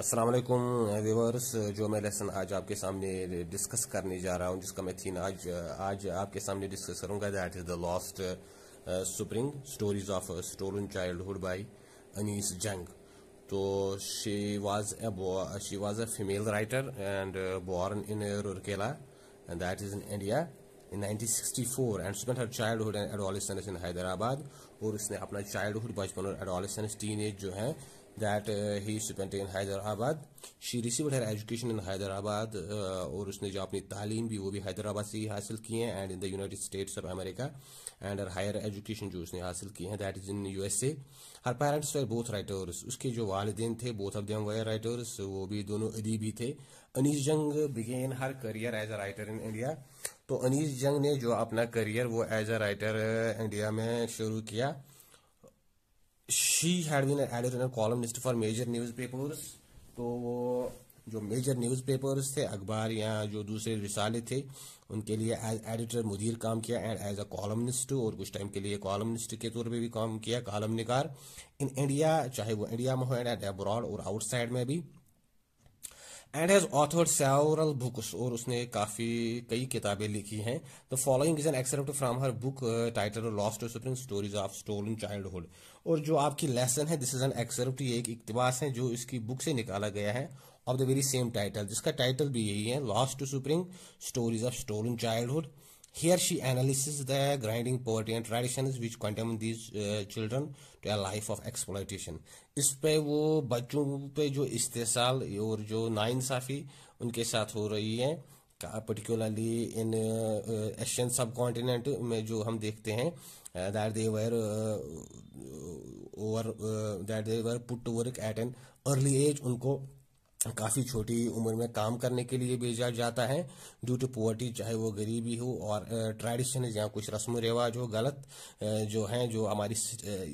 असलम वालेकुम व्यूवर्स जो मैं लेसन आज आपके सामने डिस्कस करने जा रहा हूँ जिसका मैं थीन आज आज आपके सामने डिस्कस करूँगा that is the lost spring stories of stolen childhood by Anees Jung तो she a she was a female writer and born in Rourkela and that is in India in 1964 and spent her childhood and adolescence in Hyderabad और उसने अपना childhood बचपन और adolescence teenage जो है that uh, he spent in Hyderabad she received her education in Hyderabad uh, और उसने जो अपनी तालीम भी वो भी हैदराबाद से ही हासिल की है and in the United States of America and her higher education जो उसने हासिल की है that is in USA her parents were both writers उसके जो वालदेन थे both of them were writers वो भी दोनों अदीबी थे अनीस जंग began her career as a writer in India तो अनीस जंग ने जो अपना करियर वो एज अ राइटर इंडिया में शुरू किया she had been editor and for major papers तो वो जो मेजर न्यूज पेपर्स थे अखबार या जो दूसरे रिसाले थे उनके लिए एज एडिटर मुदीर काम किया एंड एज अ कॉलमिस्ट और कुछ टाइम के लिए कॉलमिस्ट के तौर पे भी काम किया कॉलम निकार इन इंडिया चाहे वो इंडिया में हो एंड एब्रॉड और आउटसाइड में भी and has authored several books और उसने काफी कई किताबें लिखी हैं the following is an excerpt from her book titled lost spring stories of stolen childhood और जो आपकी लेसन है दिस इज एन एक्सेप्ट ये एक इकतबास है जो इसकी बुक से निकाला गया है of the very same title जिसका टाइटल भी यही है lost spring stories of stole child childhood Here she analyzes the grinding poverty and traditions which condemn these uh, children to a life of exploitation. इस पे वो बच्चों पे जो इस्तेसाल और जो नाइंसाफ़ी उनके साथ हो रही है particularly in Asian subcontinent में जो हम देखते हैं that they were over that they were put to work at an early age उनको काफ़ी छोटी उम्र में काम करने के लिए भेजा जाता है ड्यू टू पोवर्टी चाहे वो गरीबी हो और ट्रेडिशन या कुछ रस्म रिवाज हो गलत जो हैं जो हमारी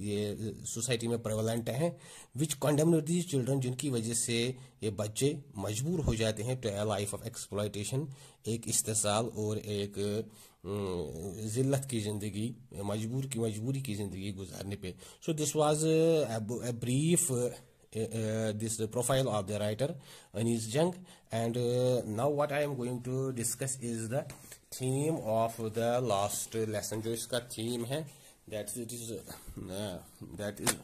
ये सोसाइटी में प्रवलेंट हैं विच कॉन्डम चिल्ड्रन जिनकी वजह से ये बच्चे मजबूर हो जाते हैं to a life of exploitation एक इस्तेसाल और एक ज़िल्लत की ज़िंदगी मजबूर की मजबूरी की ज़िंदगी गुजारने पे so this was brief uh, this profile of the writer Anis Jung and uh, now what I am going to discuss is the theme of the last lesson जो इसका theme है that's it is uh, that is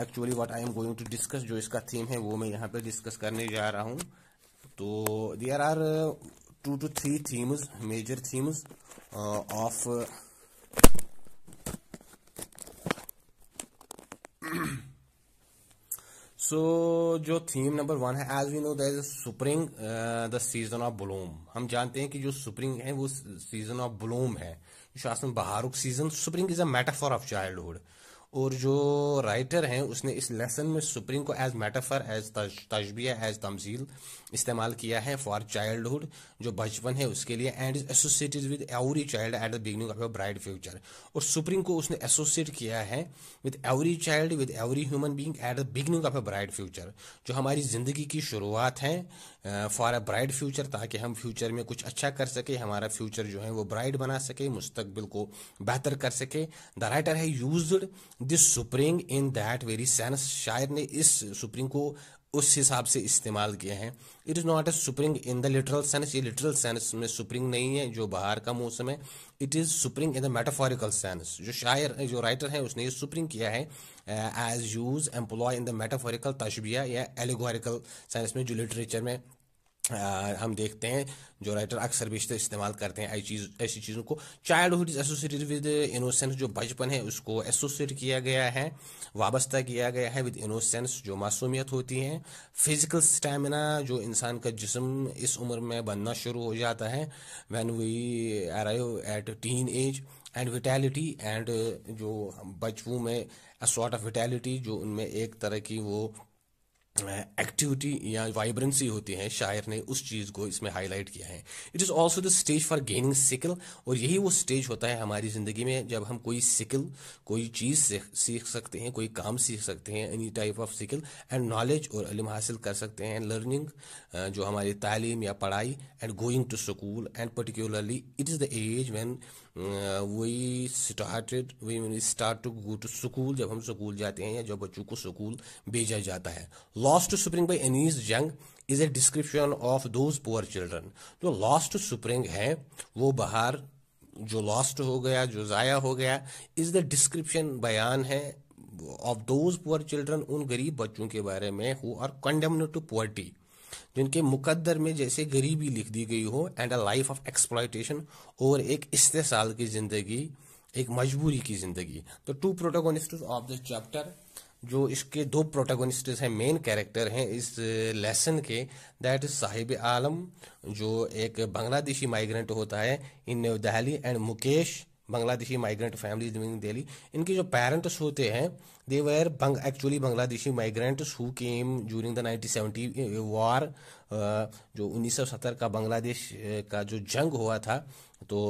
actually what I am going to discuss जो इसका theme है वो मैं यहाँ पे डिस्कस करने जा रहा हूँ तो two to three themes major themes uh, of uh, so so, जो थीम नंबर वन है as we know that spring the season of bloom हम जानते हैं कि जो स्प्रिंग है वो सीजन ऑफ ब्लूम है शास्त्र में बहारुक season spring is a metaphor of childhood और जो राइटर हैं उसने इस लेसन में सुप्रीम को एज मेटाफर एज तजबिया एज तमजील इस्तेमाल किया है फॉर चाइल्डहुड जो बचपन है उसके लिए and is associated with every child at the beginning of a bright future और सुप्रीम को उसने एसोसिएट किया है with every child with every human being at the beginning of a bright future जो हमारी ज़िंदगी की शुरुआत है फॉर अ ब्राइट फ्यूचर ताकि हम फ्यूचर में कुछ अच्छा कर सके हमारा फ्यूचर जो है वो ब्राइट बना सके मुस्तबिल को बेहतर कर सके द राइटर है use this spring in that very sense शायर ने इस सुप्रिंग को उस हिसाब से इस्तेमाल किया है it is not a spring in the literal sense ये लिटरल सेंस में सुप्रिंग नहीं है जो बाहर का मौसम है it is spring in the metaphorical sense जो शायर जो राइटर हैं उसने ये सुप्रिंग किया है as use employ in the metaphorical तशबिया या एलिगोरिकल सेंस में जो लिटरेचर में हम देखते हैं जो राइटर अक्सर बेशतर इस्तेमाल करते हैं चीज़ ऐसी चीज़ों को childhood is associated with innocence जो बचपन है उसको एसोसिएट किया गया है वाबस्ता किया गया है विद इनोसेंस जो मासूमियत होती है फिजिकल स्टेमिना जो इंसान का जिसम इस उम्र में बनना शुरू हो जाता है when we arrive at teen age and vitality and जो बचपू में सॉर्ट ऑफ विटैलिटी जो उनमें एक तरह की वो एक्टिविटी या वाइब्रेंसी होती है शायर ने उस चीज़ को इसमें हाईलाइट किया है it is also the stage for gaining skill और यही वो स्टेज होता है हमारी ज़िंदगी में जब हम कोई सिकल कोई चीज़ सीख सकते हैं कोई काम सीख सकते हैं any type of skill and knowledge और इलम हासिल कर सकते हैं लर्निंग जो हमारी तालीम या पढ़ाई and going to school and particularly it is the age when we started we start to go to school जब हम स्कूल जाते हैं या जब बच्चों को स्कूल भेजा जाता है lost to spring by Anees Jung is a description of those poor children जो लॉस्ट स्प्रिंग है वो बाहर जो लॉस्ट हो गया जो ज़ाया हो गया इज़ द डिस्क्रिप्शन बयान है ऑफ दोज पुअर चिल्ड्रन उन गरीब बच्चों के बारे में who are condemned to poverty जिनके मुकद्दर में जैसे गरीबी लिख दी गई हो and a life of exploitation और एक इस्तेसाल की जिंदगी एक मजबूरी की जिंदगी तो two protagonist of the chapter जो इसके दो प्रोटोगोनिस्ट हैं मेन कैरेक्टर हैं इस लेसन के दैट इज साहिब आलम जो एक बांग्लादेशी माइग्रेंट होता है in New Delhi and Mukesh Bangladeshi migrant families living Delhi इनके जो पेरेंट्स होते हैं दे वेर बंग actually Bangladeshi migrants who came during the nineteen seventy war जो 1970 का बांग्लादेश का जो जंग हुआ था तो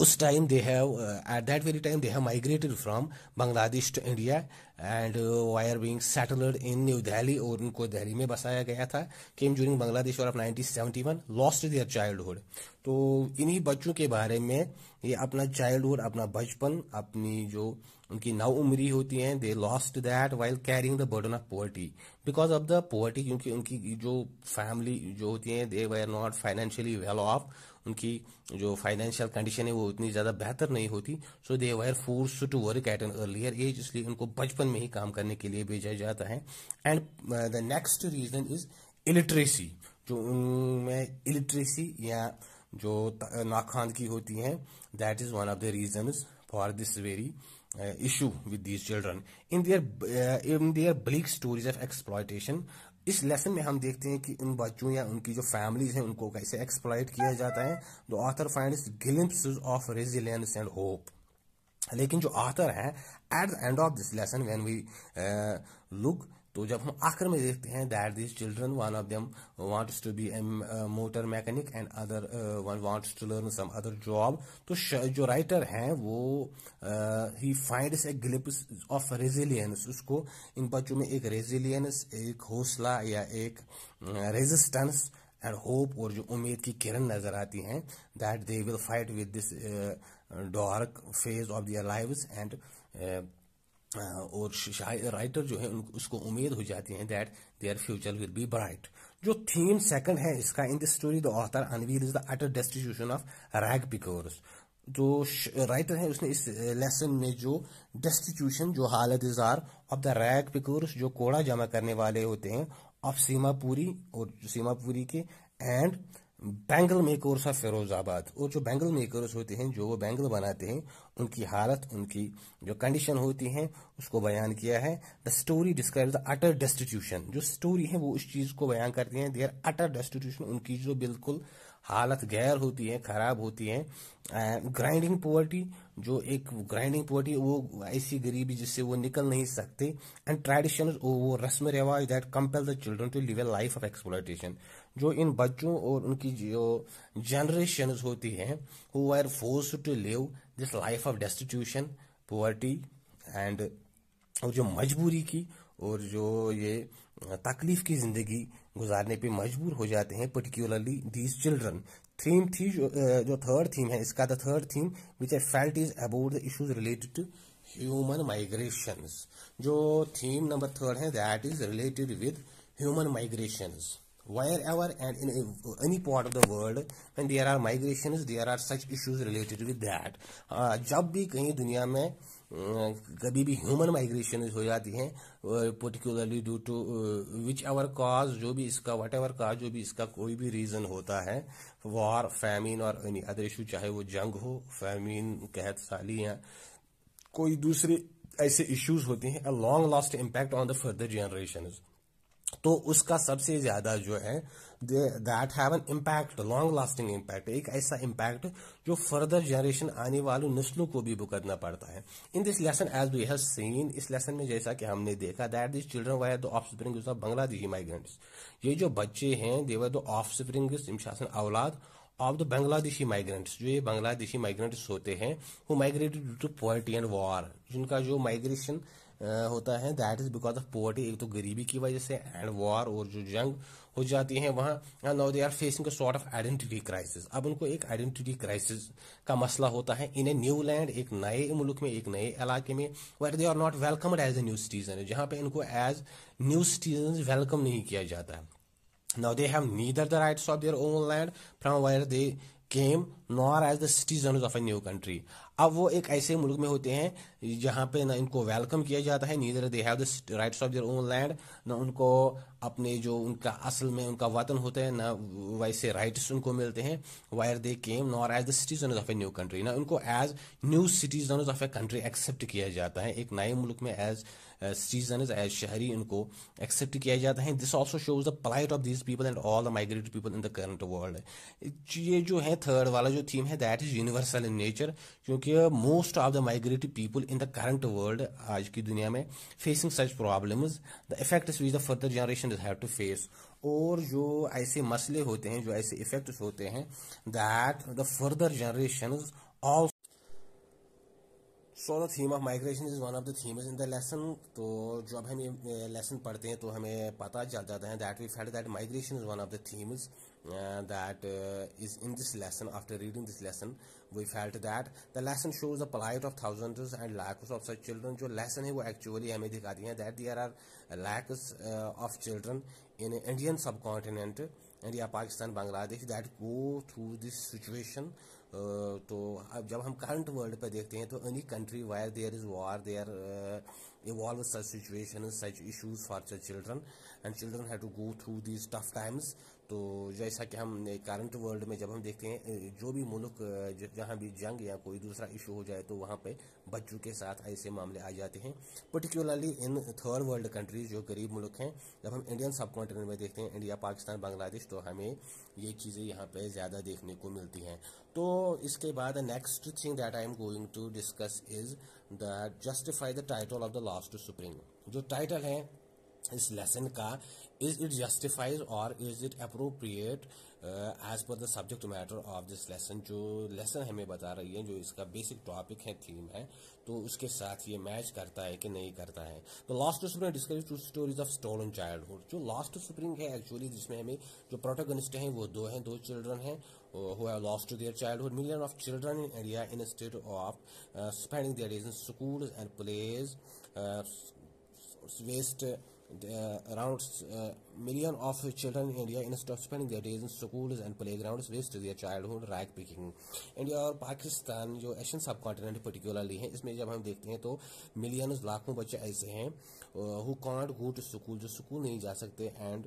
उस time they have at that very time they have migrated from Bangladesh to India and were being settled in New Delhi और उनको दिल्ली में बसाया गया था केम जूरिंग बांग्लादेश और of nineteen lost their childhood तो इन्हीं बच्चों के बारे में ये अपना चाइल्डहुड अपना बचपन अपनी जो उनकी नव उम्री होती है they lost that while carrying the burden of poverty because of the poverty क्योंकि उनकी जो फैमिली जो होती है दे वे are not financially well off उनकी जो फाइनेंशियल कंडीशन है वो उतनी ज़्यादा बेहतर नहीं होती so they were force to work at an earlier age इसलिए उनको बचपन में ही काम करने के लिए भेजा जाता है and the next reason is illiteracy जो उनमें uh, इलिट्रेसी या जो uh, नाखान की होती है that is one of the reason for this very issue with these children in their in their bleak stories of exploitation इस लेसन में हम देखते हैं कि उन बच्चों या उनकी जो फैमिलीज हैं उनको कैसे एक्सप्लाइट किया जाता है the author find glimpse of resilience and hope लेकिन जो ऑथर है at the end of this lesson when we look तो जब हम आखिर में देखते हैं that this children one of them wants to be motor mechanic and other one wants to learn some other job तो जो राइटर हैं वो ही finds a glimpse of resilience उसको इन बच्चों में एक रेजिलियंस एक हौसला या एक रेजिस्टेंस एंड होप और जो उम्मीद की किरण नजर आती हैं that they will fight with this dark phase of their live and और राइटर जो है उसको उम्मीद हो जाती है that their future will be bright जो थीम सेकंड है इसका in the story the author unveil is the utter destitution of rag pickers जो राइटर है उसने इस लेसन में जो डेस्टिट्यूशन जो हालत इजार ऑफ द रैग पिकर्स जो कोड़ा जमा करने वाले होते हैं ऑफ सीमापुरी और सीमापुरी के and bangle makers of Firozabad और जो बैंगल मेकर्स होते हैं जो वो बैंगल बनाते हैं उनकी हालत उनकी जो कंडीशन होती है उसको बयान किया है the story describe the utter destitution जो स्टोरी है वो उस चीज को बयान करती है देयर अटर डेस्टिट्यूशन उनकी जो बिल्कुल हालत गैर होती है खराब होती है ग्राइंडिंग पोवर्टी जो एक ग्राइंडिंग पोवर्टी वो ऐसी गरीबी जिससे वो निकल नहीं सकते एंड ट्रेडिशन वो रस्म रिवाज that compel the children to live a life of exploitation जो इन बच्चों और उनकी जो जनरेशन होती हैं who are force to live this life of destitution poverty and और जो मजबूरी की और जो ये तकलीफ की जिंदगी गुजारने पे मजबूर हो जाते हैं पर्टिकुलरली दीज चिल्ड्रन थीम थी जो, जो थर्ड थीम है इसका the third theme which I felt is about the issues related to human migration जो थीम नंबर थर्ड है that is related with human migrations wherever and any part of the world when there are migrations there are such issues related with that uh, जब भी कहीं दुनिया में अं, कभी भी human migration हो जाती हैं particularly due to whichever cause जो भी इसका वट एवर काज जो भी इसका कोई भी रीजन होता है वॉर फैमिन और एनी अदर इशू चाहे वो जंग हो फैमिन कहत साली या कोई दूसरे ऐसे इश्यूज होते हैं a long last impact on the further generation तो उसका सबसे ज्यादा जो है that have an impact long lasting impact एक ऐसा इम्पैक्ट जो फर्दर जनरेशन आने वाली नस्लों को भी भुगतना पड़ता है in this lesson as we have seen इस लेसन में जैसा कि हमने देखा that this children were the offspring Bangladeshi migrants ये जो बच्चे हैं देवर द ऑफ स्प्रिंग औलाद ऑफ द बांग्लादेशी माइग्रेंट्स जो ये बांग्लादेशी माइग्रेंट्स होते हैं वो migrated to poverty and war जिनका जो माइग्रेशन होता है that is because of poverty एक तो गरीबी की वजह से एंड वॉर और जो जंग हो जाती है वहाँ now they are facing a sort of identity crisis अब उनको एक आइडेंटिटी क्राइसिस का मसला होता है इन ए न्यू लैंड एक नए मुल्क में एक नए इलाके में where they are not welcomed as a new citizen जहाँ पे इनको एज न्यू सिटीजन वेलकम नहीं किया जाता है now they have neither the rights of their own land from where they came nor as the citizen of a new country अब वो एक ऐसे मुल्क में होते हैं जहाँ पे ना इनको वेलकम किया जाता है neither they have the rights of their own land ना उनको अपने जो उनका असल में उनका वतन होता है ना वैसे राइट्स उनको मिलते हैं where they came nor as the citizen of a new country ना उनको as new citizen of a country accept किया जाता है एक नए मुल्क में एज सिटीजन एज शहरी उनको एक्सेप्ट किया जाता है this also shows the plight of this people and all the migrated people in the current world ये जो है थर्ड वाला जो थीम है that is universal in nature क्योंकि कि most of the migrative people in the current world आज की दुनिया में facing such problem the effect which the further generation have to face और जो ऐसे मसले होते हैं जो ऐसे इफेक्ट होते हैं that the further generation of so the theme of migration is one of the theme in the lesson तो जब हम ये लेसन पढ़ते हैं तो हमें पता चल जाता है that we find that migration is one of the themes uh, that uh, is in this lesson after reading this lesson we felt that the lesson shows the plight of thousands and lakhs of such children जो lesson है वो actually हमें दिखाती है that there are lakhs uh, of children in Indian subcontinent India, Pakistan, Bangladesh that go through this situation. Uh, तो अब जब हम करंट वर्ल्ड पर देखते हैं तो any country where there is war there evolve such situation such issues for the children and children have to go through tough times तो जैसा कि हम करंट वर्ल्ड में जब हम देखते हैं जो भी मुल्क जहाँ भी जंग या कोई दूसरा इशू हो जाए तो वहाँ पे बच्चों के साथ ऐसे मामले आ जाते हैं particularly in third world countries जो गरीब मुल्क हैं जब हम इंडियन सब कॉन्टिनेंट में देखते हैं इंडिया पाकिस्तान बांग्लादेश तो हमें ये चीज़ें यहाँ पर ज़्यादा देखने को मिलती हैं तो इसके बाद next thing that I am going to discuss is the justify the title of the lost spring जो टाइटल है इस लेसन का is it justified or is it appropriate uh, as per the subject matter of this lesson जो lesson हमें बता रही है जो इसका बेसिक टॉपिक है थीम है तो उसके साथ ये मैच करता है कि नहीं करता है तो lost spring discuss two stories of stolen childhood जो लास्ट spring है actually जिसमें हमें जो protagonist हैं वो दो हैं दो children हैं who have lost to their childhood million of children in india instead of uh, spending their days in schools and plays uh, waste uh, the, around uh, million of children in India, instead of spending their days in schools and playgrounds, waste their childhood rag picking. India और पाकिस्तान जो Asian सब continent particularly है इसमें जब हम देखते हैं तो मिलियन लाखों बच्चे ऐसे हैं who can't go to school जो स्कूल नहीं जा सकते एंड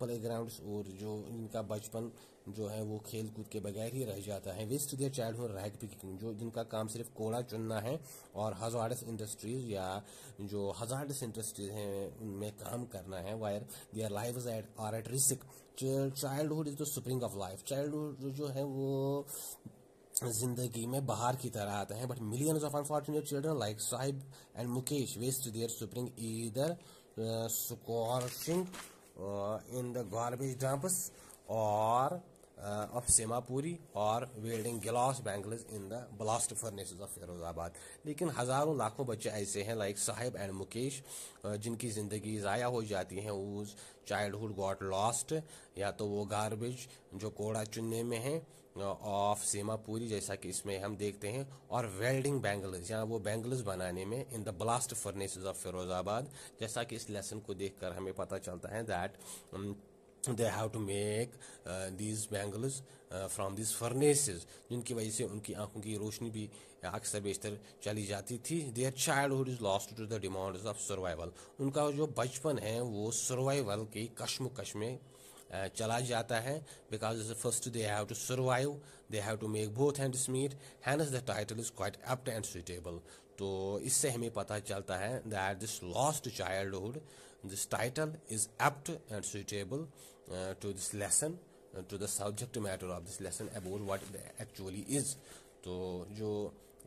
प्ले ग्राउंड और जो इनका बचपन जो है वो खेल कूद के बगैर ही रह जाता है waste their childhood rag picking जो जिनका काम सिर्फ कोड़ा चुनना है और हजार्डस इंडस्ट्रीज या जो हजार्डस इंडस्ट्रीज हैं उनमें काम करना है where their life are at risk childhood is the spring of life childhood जो है वो जिंदगी में बाहर की तरह आते हैं but millions of unfortunate children like Sahib and Mukesh waste their spring either scorching in the garbage dumps or of Seemapuri or welding glass bangles in the blast furnace of Firozabad लेकिन हज़ारों लाखों बच्चे ऐसे हैं like Sahib and Mukesh uh, जिनकी ज़िंदगी ज़ाया हो जाती है उस चाइल्डहुड गॉट लॉस्ट या तो वो गारबेज जो कोड़ा चुनने में है ऑफ सेमापुरी जैसा कि इसमें हम देखते हैं और वेल्डिंग बैंगल्स या वो बैंगल्स बनाने में in the blast furnace of Firozabad जैसा कि इस लेसन को देख हमें पता चलता है that they have to make these bangles from this furnaces जिनकी वजह से उनकी आंखों की रोशनी भी अक्सर uh, बेशतर चली जाती थी their hood is lost to the demand of survival उनका जो बचपन है वो सर्वाइवल के कश्म कश्मे uh, चला जाता है because first they have to survive they have to make both hands meet hence the title is quite apt and suitable तो इससे हमें पता चलता है that this lost childhood This title is apt and suitable uh, to this lesson, uh, to the subject matter of this lesson about what it actually is. तो जो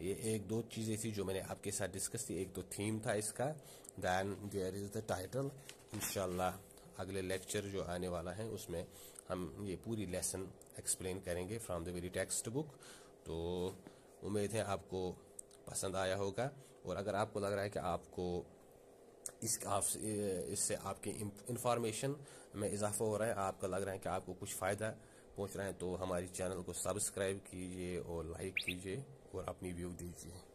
ये एक दो चीज़ें थी जो मैंने आपके साथ डिस्कस की एक दो तो थीम था इसका then there is the title इनशाला अगले लेक्चर जो आने वाला है उसमें हम ये पूरी लेसन एक्सप्लेन करेंगे from the very text book तो उम्मीद है आपको पसंद आया होगा और अगर आपको लग रहा है कि आपको इस आप इससे आपकी इंफॉर्मेशन में इजाफा हो रहा है आपका लग रहा है कि आपको कुछ फ़ायदा पहुंच रहा है तो हमारी चैनल को सब्सक्राइब कीजिए और लाइक कीजिए और अपनी व्यू दीजिए